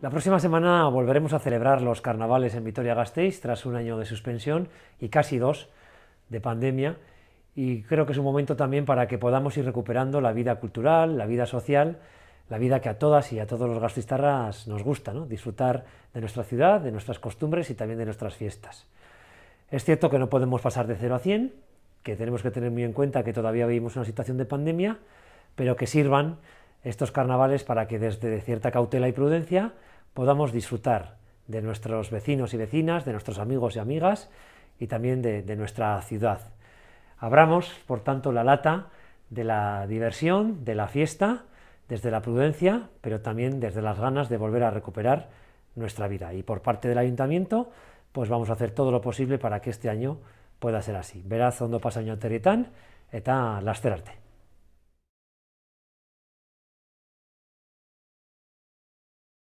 La próxima semana volveremos a celebrar los carnavales en Vitoria-Gasteiz tras un año de suspensión y casi dos de pandemia y creo que es un momento también para que podamos ir recuperando la vida cultural, la vida social, la vida que a todas y a todos los gastristarras nos gusta, ¿no? disfrutar de nuestra ciudad, de nuestras costumbres y también de nuestras fiestas. Es cierto que no podemos pasar de 0 a 100, que tenemos que tener muy en cuenta que todavía vivimos una situación de pandemia, pero que sirvan estos carnavales para que desde cierta cautela y prudencia podamos disfrutar de nuestros vecinos y vecinas, de nuestros amigos y amigas y también de, nuestra ciudad. Abramos, por tanto, la lata de la diversión, de la fiesta, desde la prudencia, pero también desde las ganas de volver a recuperar nuestra vida. Y por parte del ayuntamiento, pues vamos a hacer todo lo posible para que este año pueda ser así. Veraz, pasa año territan eta lasterarte.